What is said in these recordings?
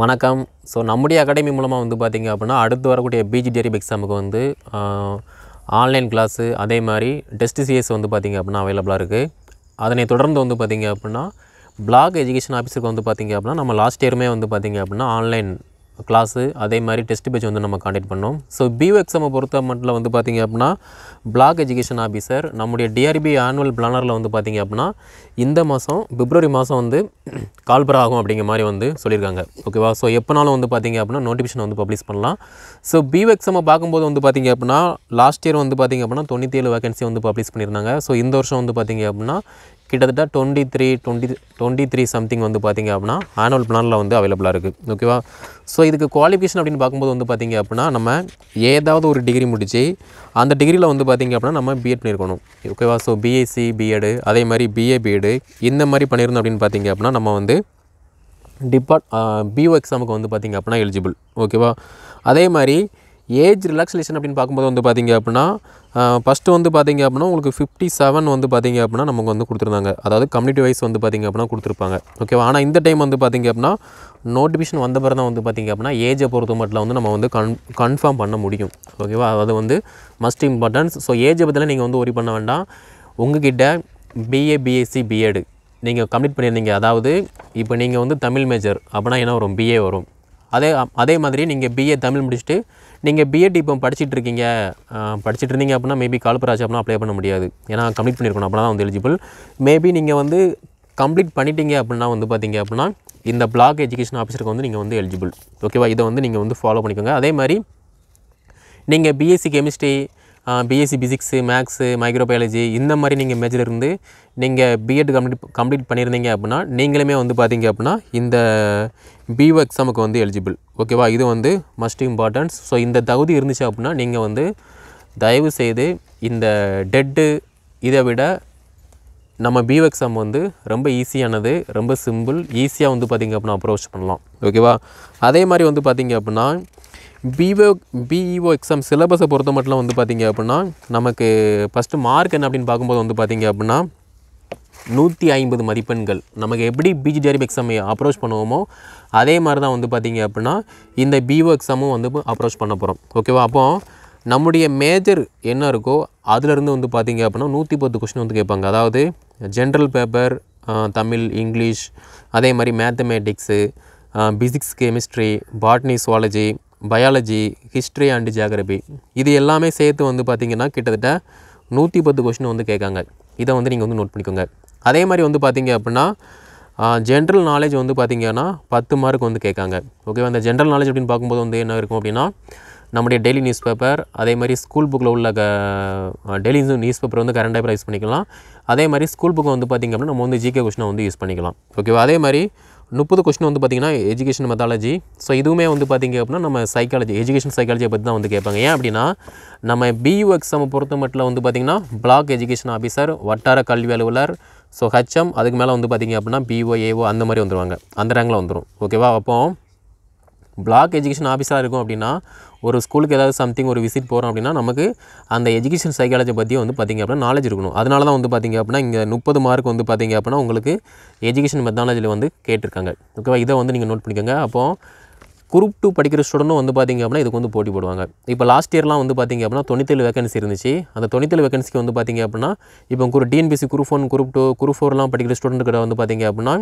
வணக்கம் ஸோ நம்முடைய அகாடமி மூலமாக வந்து பார்த்திங்க அப்படின்னா அடுத்து வரக்கூடிய பிஜி எக்ஸாமுக்கு e e வந்து ஆன்லைன் கிளாஸு அதே மாதிரி டெஸ்ட் சிஎஸ் வந்து பார்த்திங்க அப்படின்னா அவைலபிளாக இருக்குது அதனை தொடர்ந்து வந்து பார்த்திங்க அப்படின்னா பிளாக் எஜுகேஷன் ஆஃபீஸருக்கு வந்து பார்த்திங்க அப்படின்னா நம்ம லாஸ்ட் இயருமே வந்து பார்த்திங்க அப்படின்னா ஆன்லைன் கிளாஸு அதே மாதிரி டெஸ்ட் பேஜ் வந்து நம்ம காண்டக்ட் பண்ணோம் ஸோ பியூ எக்ஸாம் பொறுத்த மட்டும் வந்து பார்த்திங்க அப்படின்னா பிளாக் எஜுகேஷன் ஆஃபீஸர் நம்முடைய டிஆர்பி ஆனுவல் பிளானரில் வந்து பார்த்திங்க அப்படின்னா இந்த மாதம் பிப்ரவரி மாதம் வந்து கால்பர் ஆகும் அப்படிங்கிற மாதிரி வந்து சொல்லியிருக்காங்க ஓகேவா ஸோ எப்போனாலும் வந்து பார்த்திங்க அப்படின்னா நோட்டிஃபிகேஷன் வந்து பப்ளிஷ் பண்ணலாம் ஸோ பியூ எக்ஸாமை பார்க்கும்போது வந்து பார்த்திங்க அப்படின்னா லாஸ்ட் இயர் வந்து பார்த்திங்க அப்படின்னா தொண்ணூற்றி ஏழு வேகன்சி வந்து பப்ளிஷ் பண்ணியிருந்தாங்க ஸோ இந்த வருஷம் வந்து பார்த்திங்க அப்படின்னா கிட்டத்தட்ட twenty three twenty twenty three something வந்து பார்த்திங்க அப்படின்னா ஆனுவல் பிளானில் வந்து அவைலபிளாக இருக்குது ஓகேவா ஸோ இதுக்கு குவாலிஃபிகேஷன் அப்படின்னு பார்க்கும்போது வந்து பார்த்திங்க அப்படின்னா நம்ம ஏதாவது ஒரு டிகிரி முடித்து அந்த டிகிரியில் வந்து பார்த்திங்க அப்படின்னா நம்ம பிஎட் பண்ணியிருக்கணும் ஓகேவா ஸோ பிஎஸ்சி பிஎடு அதே மாதிரி பிஏ பிஎடு இந்த மாதிரி பண்ணியிருந்தோம் அப்படின்னு பார்த்திங்க அப்படின்னா நம்ம வந்து டிபார்ட் பிஓ எக்ஸாமுக்கு வந்து பார்த்திங்க அப்படின்னா எலிஜிபிள் ஓகேவா அதே மாதிரி ஏஜ் ரிலாக்ஸேஷன் அப்படின்னு பார்க்கும்போது வந்து பார்த்திங்க அப்படின்னா ஃபஸ்ட்டு வந்து பார்த்திங்க அப்படின்னா உங்களுக்கு ஃபிஃப்டி செவன் வந்து பார்த்திங்க அப்படின்னா நமக்கு வந்து கொடுத்துருந்தாங்க அதாவது கம்யூனிட்டி வைஸ் வந்து பார்த்திங்க அப்படின்னா கொடுத்துருப்பாங்க ஓகேவா ஆனால் இந்த டைம் வந்து பார்த்திங்க அப்படின்னா நோட்டிஃபிகேஷன் வந்த பிறகு வந்து பார்த்திங்க அப்படின்னா ஏஜை பொறுத்த மட்டும் வந்து நம்ம வந்து கன் கன்ஃபார்ம் பண்ண முடியும் ஓகேவா அது வந்து மஸ்ட் இம்பார்ட்டன்ஸ் ஸோ ஏஜை பற்றிலாம் நீங்கள் வந்து ஒரி பண்ண வேண்டாம் உங்ககிட்ட பிஏ பிஎஸ்சி பிஎட் நீங்கள் கம்ப்ளீட் பண்ணியிருந்தீங்க அதாவது இப்போ நீங்கள் வந்து தமிழ் மேஜர் அப்படின்னா என்ன வரும் பிஏ வரும் அதே அதே மாதிரி நீங்கள் பிஏ தமிழ் முடிச்சுட்டு நீங்கள் பிஎட் இப்போ படிச்சுட்டு இருக்கீங்க படிச்சுட்டு இருந்தீங்க அப்படின்னா மேபி காலப்பராஜ் அப்படின்னா அப்ளை பண்ண முடியாது ஏன்னா கம்ப்ளீட் பண்ணியிருக்கணும் அப்படின்னா தான் வந்து எலிஜிபிள் மேபி நீங்கள் வந்து கம்ப்ளீட் பண்ணிட்டீங்க அப்படின்னா வந்து பார்த்தீங்க அப்படின்னா இந்த பிளாக் எஜுகேஷன் ஆஃபீஸருக்கு வந்து நீங்கள் வந்து எலிஜிபிள் ஓகேவா இதை வந்து நீங்கள் வந்து ஃபாலோ பண்ணிக்கோங்க அதே மாதிரி நீங்கள் BSc chemistry BSc physics maths microbiology இந்த மாதிரி நீங்கள் மேஜர் இருந்து நீங்கள் பிஎட் கம்ப்ளீட் கம்ப்ளீட் பண்ணியிருந்தீங்க அப்படின்னா நீங்களுமே வந்து பார்த்தீங்க அப்படின்னா இந்த பிஓ எக்ஸாமுக்கு வந்து எலிஜிபிள் ஓகேவா இது வந்து மஸ்ட் இம்பார்ட்டன்ஸ் ஸோ இந்த தகுதி இருந்துச்சு அப்படின்னா நீங்கள் வந்து தயவு செய்து இந்த டெட்டு இதை விட நம்ம பிஓ எக்ஸாம் வந்து ரொம்ப ஈஸியானது ரொம்ப சிம்பிள் ஈஸியாக வந்து பார்த்திங்க அப்படின்னா அப்ரோச் பண்ணலாம் ஓகேவா அதே மாதிரி வந்து பார்த்திங்க அப்படின்னா பிஓ பிஇஓ எக்ஸாம் சிலபஸை பொறுத்த மட்டும் வந்து பார்த்திங்க அப்படின்னா நமக்கு ஃபஸ்ட்டு மார்க் என்ன அப்படின்னு பார்க்கும்போது வந்து பார்த்திங்க அப்படின்னா நூற்றி ஐம்பது மதிப்பெண்கள் நமக்கு எப்படி பிஜி ஜாரிப் எக்ஸாம் அப்ரோச் பண்ணுவோமோ அதே மாதிரி தான் வந்து பார்த்திங்க அப்படின்னா இந்த பிஓ எக்ஸாமும் e வந்து அப்ரோச் பண்ண போகிறோம் ஓகேவா அப்போது நம்முடைய மேஜர் என்ன இருக்கோ அதுலேருந்து வந்து பார்த்திங்க அப்படின்னா நூற்றி பத்து கொஸ்டின் வந்து கேட்பாங்க அதாவது ஜென்ரல் பேப்பர் தமிழ் இங்கிலீஷ் அதே மாதிரி mathematics physics chemistry botany zoology biology history and geography இது எல்லாமே சேர்த்து வந்து பார்த்திங்கன்னா கிட்டத்தட்ட நூற்றி பத்து கொஷின் வந்து கேட்காங்க இதை வந்து நீங்கள் வந்து நோட் பண்ணிக்கோங்க அதே மாதிரி வந்து பார்த்திங்க அப்படின்னா ஜென்ரல் நாலேஜ் வந்து பார்த்திங்கன்னா பத்து மார்க் வந்து கேட்காங்க ஓகேவா அந்த ஜென்ரல் நாலேஜ் அப்படின்னு பார்க்கும்போது வந்து என்ன இருக்கும் அப்படின்னா நம்முடைய டெய்லி நியூஸ் பேப்பர் அதே மாதிரி ஸ்கூல் புக்கில் உள்ள க டெய்லி நியூஸ் பேப்பர் வந்து கரண்ட் பேப்பர் யூஸ் பண்ணிக்கலாம் அதே மாதிரி ஸ்கூல் புக்கை வந்து பார்த்திங்க அப்படின்னா நம்ம வந்து ஜிகே கொஷினை வந்து யூஸ் பண்ணிக்கலாம் ஓகேவா அதே மாதிரி முப்பது கொஸ்டின் வந்து பார்த்திங்கன்னா எஜுகேஷன் மெத்தாலஜி ஸோ இதுவுமே வந்து பார்த்திங்க அப்படின்னா நம்ம சைக்காலஜி எஜுகேஷன் சைக்காலஜியை பற்றி தான் வந்து கேட்பாங்க ஏன் அப்படின்னா நம்ம பியூ எக்ஸாம் பொறுத்த மட்டும் வந்து பார்த்திங்கன்னா பிளாக் எஜுகேஷன் ஆஃபீஸர் வட்டார கல்வி அலுவலர் ஸோ ஹெச்எம் அதுக்கு மேலே வந்து பார்த்திங்க அப்படின்னா பிஓ ஏஓ அந்த மாதிரி வந்துடுவாங்க அந்த ரேங்கில் வந்துடும் ஓகேவா அப்போது பிளாக் எஜுகேஷன் ஆஃபீஸாக இருக்கும் அப்படின்னா ஒரு ஸ்கூலுக்கு ஏதாவது சம்திங் ஒரு விசிட் போகிறோம் அப்படின்னா நமக்கு அந்த எஜுகேஷன் சைக்காலஜி பற்றி வந்து பார்த்திங்க அப்படின்னா நாலேஜ் இருக்கணும் அதனால தான் வந்து பார்த்திங்க அப்படின்னா இங்கே முப்பது மார்க் வந்து பார்த்திங்க அப்படின்னா உங்களுக்கு எஜுகேஷன் மெத்தாலஜியில் வந்து கேட்டிருக்காங்க ஓகேவா இதை வந்து நீங்கள் நோட் பண்ணிக்கோங்க அப்போது குரூப் டூ படிக்கிற ஸ்டூடெண்ட்டும் வந்து பார்த்திங்க அப்படின்னா இதுக்கு வந்து போட்டி போடுவாங்க இப்போ லாஸ்ட் இயர்லாம் வந்து பார்த்திங்க அப்படின்னா தொண்ணூத்தேழு வேகன்சி இருந்துச்சு அந்த தொண்ணூத்தேழு வேகன்சிக்கு வந்து பார்த்திங்க அப்படின்னா இப்போ குரு TNPSC group one group two group ஃபோர்லாம் படிக்கிற கிட்ட வந்து பார்த்திங்க அப்படின்னா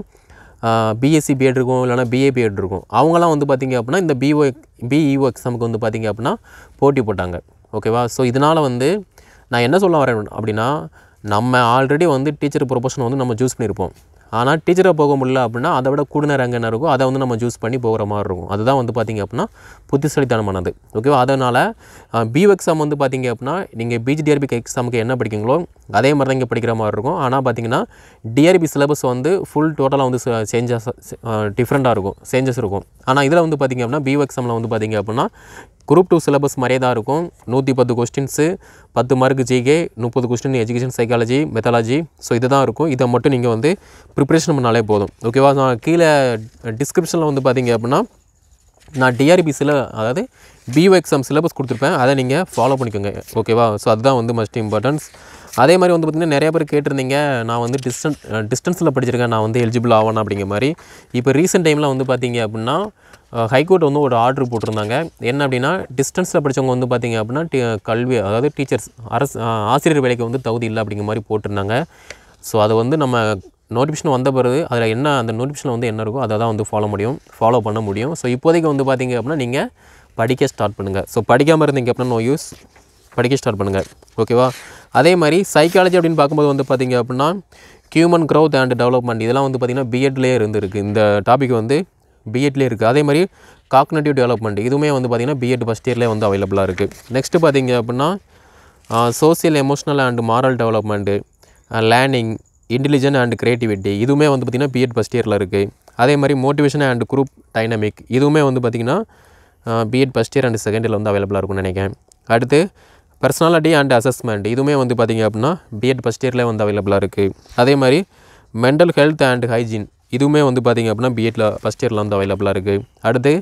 பிஎஸ்சி பிஎட் இருக்கும் இல்லைனா பிஏ பிஎட் இருக்கும் அவங்களாம் வந்து பார்த்திங்க அப்படின்னா இந்த பிஓ பிஇஓ எக்ஸாமுக்கு வந்து பார்த்திங்க அப்படின்னா போட்டி போட்டாங்க ஓகேவா ஸோ இதனால் வந்து நான் என்ன சொல்ல வரேன் அப்படின்னா நம்ம ஆல்ரெடி வந்து டீச்சர் ப்ரொபோஷன் வந்து நம்ம சூஸ் பண்ணியிருப்போம் ஆனால் டீச்சராக போக முடியல அப்படின்னா அதை விட கூட நேரம் என்ன இருக்கும் அதை வந்து நம்ம சூஸ் பண்ணி போகிற மாதிரி இருக்கும் அதுதான் வந்து பார்த்திங்க அப்படின்னா புத்திசாலித்தனமானது ஓகேவா அதனால் பி எக்ஸாம் வந்து பார்த்திங்க அப்படின்னா நீங்கள் பிஜிடிஆர்பிக்கு எக்ஸாமுக்கு என்ன படிக்கிங்களோ அதே மாதிரி தான் இங்கே படிக்கிற மாதிரி இருக்கும் ஆனால் பார்த்திங்கன்னா டிஆர்பி சிலபஸ் வந்து ஃபுல் டோட்டலாக வந்து சேஞ்சஸ் டிஃப்ரெண்ட்டாக இருக்கும் சேஞ்சஸ் இருக்கும் ஆனால் இதில் வந்து பார்த்திங்க அப்படின்னா பி எக்ஸாமில் வந்து பார்த்திங்க அப்படின்னா குரூப் டூ சிலபஸ் மாதிரியே தான் இருக்கும் நூற்றி பத்து கொஸ்டின்ஸு பத்து மார்க் ஜிகே முப்பது question education psychology methodology so இது தான் இருக்கும் இதை மட்டும் நீங்கள் வந்து ப்ரிப்ரேஷன் பண்ணாலே போதும் ஓகேவா நான் கீழே டிஸ்கிரிப்ஷனில் வந்து பார்த்தீங்க அப்படின்னா நான் டிஆர்பிசியில் அதாவது பிஓ எக்ஸாம் சிலபஸ் கொடுத்துருப்பேன் அதை நீங்கள் ஃபாலோ பண்ணிக்கோங்க ஓகேவா ஸோ அதுதான் வந்து மஸ்ட் இம்பார்ட்டன்ஸ் அதே மாதிரி வந்து பார்த்திங்கன்னா நிறைய பேர் கேட்டிருந்தீங்க நான் வந்து டிஸ்டன்ஸ் டிஸ்டன்ஸில் படிச்சிருக்கேன் நான் வந்து எலிஜிபிள் ஆகணும் அப்படிங்கிற மாதிரி இப்போ ரீசெண்ட் டைமில் வந்து பார்த்திங்க அப்படின்னா ஹைகோர்ட் வந்து ஒரு ஆர்டர் போட்டிருந்தாங்க என்ன அப்படின்னா டிஸ்டன்ஸில் படித்தவங்க வந்து பார்த்திங்க அப்படின்னா கல்வி அதாவது டீச்சர்ஸ் அரசு ஆசிரியர் வேலைக்கு வந்து தகுதி இல்லை அப்படிங்கிற மாதிரி போட்டிருந்தாங்க ஸோ அதை வந்து நம்ம நோட்டிஃபிகேஷன் வந்த பிறகு அதில் என்ன அந்த நோட்டிஃபிகேஷன் வந்து என்ன இருக்கோ அதை தான் வந்து ஃபாலோ முடியும் ஃபாலோ பண்ண முடியும் ஸோ இப்போதைக்கு வந்து பார்த்திங்க அப்படின்னா நீங்கள் படிக்க ஸ்டார்ட் பண்ணுங்கள் ஸோ படிக்காமல் இருந்தீங்க அப்படின்னா நோ யூஸ் படிக்க ஸ்டார்ட் பண்ணுங்கள் ஓகேவா அதே மாதிரி சைக்காலஜி அப்படின்னு பார்க்கும்போது வந்து பார்த்திங்க அப்படின்னா ஹியூமன் க்ரோத் அண்ட் டெவலப்மெண்ட் இதெல்லாம் வந்து பார்த்திங்கன்னா பிஎட்லேயே இருந்துருக்கு இந்த டாபிக் வந்து பிஎட்லேயே இருக்குது அதே மாதிரி காக்னேட்டிவ் டெவலப்மெண்ட் இதுவுமே வந்து பார்த்திங்கன்னா பிஎட் ஃபஸ்ட் இயர்லேயே வந்து அவைலபிளாக இருக்குது நெக்ஸ்ட்டு பார்த்திங்க அப்படின்னா social emotional and moral development learning intelligent and creativity இதுவுமே வந்து பார்த்திங்கன்னா பிஎட் ஃபஸ்ட் இயரில் இருக்குது அதே மாதிரி மோட்டிவேஷன் அண்ட் குரூப் டைனமிக் இதுவுமே வந்து பார்த்திங்கன்னா BEd first year and second இயரில் வந்து அவைலபிளாக இருக்கும்னு நினைக்கிறேன் அடுத்து பர்சனாலிட்டி அண்ட் அசஸ்மெண்ட் இதுவுமே வந்து பார்த்திங்க அப்படின்னா பிஎட் ஃபஸ்ட் இயரில் வந்து அவைலபிளாக இருக்குது அதே மாதிரி மென்டல் ஹெல்த் அண்ட் ஹைஜீன் இதுவுமே வந்து பார்த்திங்க அப்படின்னா பிஎட்டில் ஃபஸ்ட் இயரில் வந்து அவைலபிளாக இருக்குது அடுத்து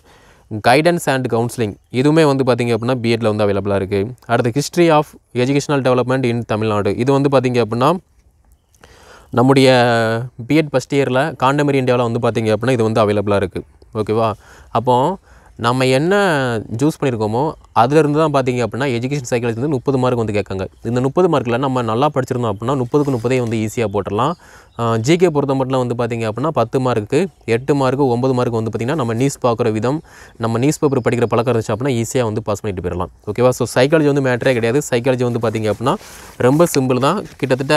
கைடன்ஸ் அண்ட் கவுன்சிலிங் இதுவுமே வந்து பார்த்திங்க அப்படின்னா பிஎட்டில் வந்து அவைலபிளாக இருக்குது அடுத்து history of educational development in Tamil Nadu இது வந்து பார்த்திங்க அப்படின்னா நம்முடைய பிஎட் ஃபஸ்ட் இயரில் காண்டமரி இந்தியாவில் வந்து பார்த்திங்க அப்படின்னா இது வந்து அவைலபிளாக இருக்குது ஓகேவா அப்போது நம்ம என்ன சூஸ் பண்ணியிருக்கோமோ அதிலிருந்து தான் பார்த்திங்க அப்படின்னா எஜுகேஷன் சைக்காலஜி வந்து முப்பது மார்க் வந்து கேட்காங்க இந்த முப்பது மார்க்கில் நம்ம நல்லா படிச்சிருந்தோம் அப்படின்னா முப்பதுக்கு முப்பதே வந்து ஈஸியாக போட்டுடலாம் ஜிகே பொறுத்த மட்டும் வந்து பார்த்திங்க அப்படின்னா பத்து மார்க்கு எட்டு மார்க்கு ஒம்பது மார்க்கு வந்து பார்த்திங்கன்னா நம்ம நியூஸ் பார்க்குற விதம் நம்ம நியூஸ் பேப்பர் படிக்கிற பழக்கம் இருந்துச்சு அப்படின்னா ஈஸியாக வந்து பாஸ் பண்ணிட்டு போயிடலாம் ஓகேவா ஸோ சைக்காலஜி வந்து மேட்டரே கிடையாது சைக்காலஜி வந்து பார்த்திங்க அப்படின்னா ரொம்ப சிம்பிள் தான் கிட்டத்தட்ட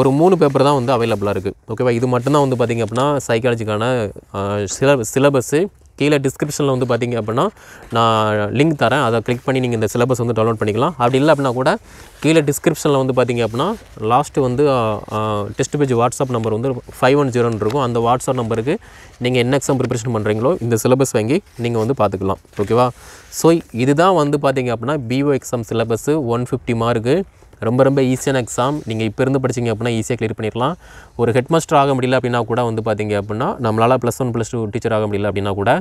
ஒரு மூணு பேப்பர் தான் வந்து அவைலபிளாக இருக்குது ஓகேவா இது மட்டும்தான் வந்து பார்த்திங்க அப்படின்னா சைக்காலஜிக்கான சில சிலபஸ்ஸு கீழே டிஸ்கிரிப்ஷனில் வந்து பார்த்திங்க அப்படின்னா நான் லிங்க் தரேன் அதை கிளிக் பண்ணி நீங்கள் இந்த சிலபஸ் வந்து டவுன்லோட் பண்ணிக்கலாம் அப்படி இல்லை அப்படின்னா கூட கீழே டிஸ்கிரிப்ஷனில் வந்து பார்த்திங்க அப்படின்னா லாஸ்ட்டு வந்து டெஸ்ட் பேஜ் வாட்ஸ்அப் நம்பர் வந்து ஃபைவ் ஒன் ஜீரோன்னு இருக்கும் அந்த வாட்ஸ்அப் நம்பருக்கு நீங்கள் என்ன எக்ஸாம் ப்ரிப்பரேஷன் பண்ணுறீங்களோ இந்த சிலபஸ் வாங்கி நீங்கள் வந்து பார்த்துக்கலாம் ஓகேவா ஸோ இதுதான் வந்து பார்த்திங்க அப்படின்னா PO exam syllabus one fifty mark ரொம்ப ரொம்ப ஈஸியான எக்ஸாம் நீங்கள் இப்போ இருந்து படிச்சிங்க அப்படின்னா ஈஸியாக கிளியர் பண்ணிடலாம் ஒரு ஹெட் மாஸ்டர் ஆக முடியல அப்படின்னா கூட வந்து பார்த்தீங்க அப்படின்னா நம்மளால் plus one plus two teacher ஆக முடியல அப்படின்னா கூட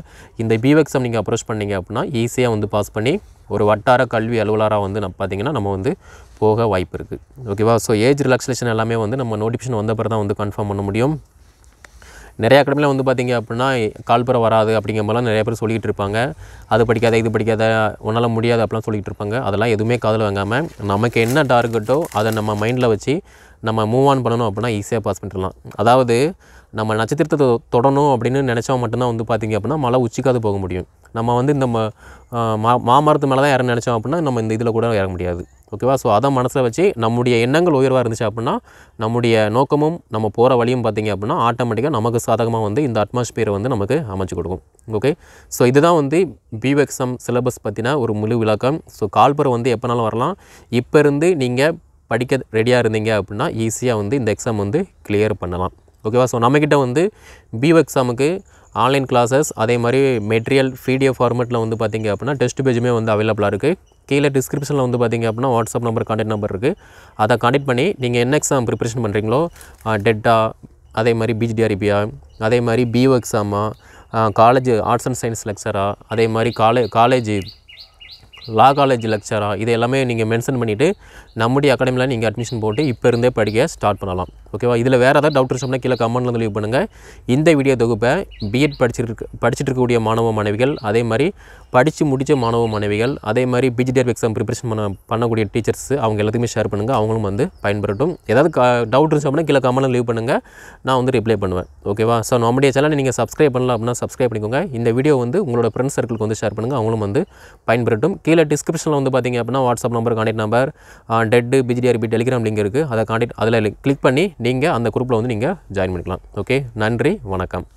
இந்த பிவ் எக்ஸாம் e நீங்கள் அப்ரோச் பண்ணிங்க அப்படின்னா ஈஸியாக வந்து பாஸ் பண்ணி ஒரு வட்டார கல்வி அலுவலராக வந்து நம்ம பார்த்திங்கன்னா நம்ம வந்து போக வாய்ப்பு இருக்குது ஓகேவா ஸோ ஏஜ் ரிலாக்ஸேஷன் எல்லாமே வந்து நம்ம நோட்டிஃபிகேஷன் வந்த பிறகு தான் வந்து கன்ஃபார்ம் பண்ண முடியும் நிறையா அகாடமியில் வந்து பார்த்திங்க அப்படின்னா கால்புற வராது அப்படிங்கிற மாதிரிலாம் நிறைய பேர் சொல்லிகிட்டு இருப்பாங்க அது படிக்காத இது படிக்காத உன்னால் முடியாது அப்படிலாம் சொல்லிகிட்டு இருப்பாங்க அதெல்லாம் எதுவுமே காதல் வாங்காமல் நமக்கு என்ன டார்கெட்டோ அதை நம்ம மைண்டில் வச்சு நம்ம மூவ் ஆன் பண்ணணும் அப்படின்னா ஈஸியாக பாஸ் பண்ணிடலாம் அதாவது நம்ம நட்சத்திரத்தை தொடணும் அப்படின்னு நினச்சா மட்டும்தான் வந்து பார்த்திங்க அப்படின்னா மழை உச்சிக்காது போக முடியும் நம்ம வந்து இந்த மா மாமரத்து மேலே தான் யாரும் நினச்சோம் அப்படின்னா நம்ம இந்த இதில் கூட இறங்க முடியாது ஓகேவா ஸோ அதை மனசில் வச்சு நம்முடைய எண்ணங்கள் உயர்வாக இருந்துச்சு அப்படின்னா நம்முடைய நோக்கமும் நம்ம போகிற வழியும் பார்த்திங்க அப்படின்னா ஆட்டோமேட்டிக்காக நமக்கு சாதகமாக வந்து இந்த அட்மாஸ்பியரை வந்து நமக்கு அமைச்சு கொடுக்கும் ஓகே ஸோ இதுதான் வந்து பிவெக்ஸம் சிலபஸ் பற்றின ஒரு முழு விளக்கம் ஸோ கால்பர் வந்து எப்போனாலும் வரலாம் இப்போ இருந்து நீங்கள் படிக்க ரெடியாக இருந்தீங்க அப்படின்னா ஈஸியாக வந்து இந்த எக்ஸாம் வந்து கிளியர் பண்ணலாம் ஓகேவா ஸோ நம்மக்கிட்ட வந்து பிஓ எக்ஸாமுக்கு ஆன்லைன் கிளாஸஸ் அதே மாதிரி மெட்டீரியல் பிடிஎஃப் ஃபார்மெட்டில் வந்து பார்த்திங்க அப்படின்னா டெஸ்ட் பேஜுமே வந்து அவைலபிளாக இருக்குது கீழே டிஸ்கிரிப்ஷனில் வந்து பார்த்திங்க அப்படின்னா வாட்ஸ்அப் நம்பர் கான்டெக்ட் நம்பர் இருக்குது அதை கான்டெக்ட் பண்ணி நீங்கள் என்ன எக்ஸாம் ப்ரிப்பரேஷன் பண்ணுறீங்களோ டெட்டா அதே மாதிரி பிஜிடிஆர்பியா e அதே மாதிரி பிஓ எக்ஸாமா காலேஜ் ஆர்ட்ஸ் அண்ட் சயின்ஸ் லெக்சரா அதே மாதிரி காலே காலேஜ் லா காலேஜ் லெக்சரா இது எல்லாமே நீங்கள் மென்ஷன் பண்ணிவிட்டு நம்முடைய அகாடமியில் நீங்கள் அட்மிஷன் போட்டு இப்போ இருந்தே படிக்க ஸ்டார்ட் பண்ணலாம் ஓகேவா இதில் வேறு ஏதாவது டவுட் இருந்தோம்னா கீழே கமெண்ட்டில் வந்து லீவ் பண்ணுங்கள் இந்த வீடியோ தொகுப்பை பிஎட் படிச்சுட்டு படிச்சுட்டு இருக்கக்கூடிய மாணவ மாணவிகள் அதே மாதிரி படித்து முடித்த மாணவ மாணவிகள் அதே மாதிரி பிஜிடிஆர் எக்ஸாம் ப்ரிப்பரேஷன் பண்ண பண்ணக்கூடிய டீச்சர்ஸ் அவங்க எல்லாத்தையுமே ஷேர் பண்ணுங்கள் அவங்களும் வந்து பயன்படட்டும் ஏதாவது க டவுட் இருந்தோம்னா அப்படின்னா கீழே கமெண்ட்டில் லீவ் பண்ணுங்கள் நான் வந்து ரிப்ளை பண்ணுவேன் ஓகேவா ஸோ நம்முடைய சேனலை நீங்கள் சப்ஸ்கிரைப் பண்ணலாம் அப்படின்னா சப்ஸ்கிரைப் பண்ணிக்கோங்க இந்த வீடியோ வந்து உங்களோட ஃப்ரெண்ட்ஸ் சர்க்கிளுக்கு வந்து ஷேர் பண்ணுங்கள் அவங்களும் வந்து பயன்படட்டும் கீழே டிஸ்கிரிப்ஷனில் வந்து பார்த்திங்க அப்படின்னா WhatsApp number contact number TET PGTRB Telegram link இருக்குது அதை காண்டெக்ட் அதில் கிளிக் பண்ணி நீங்கள் அந்த குரூப்பில் வந்து நீங்கள் ஜாயின் பண்ணிக்கலாம் ஓகே நன்றி வணக்கம்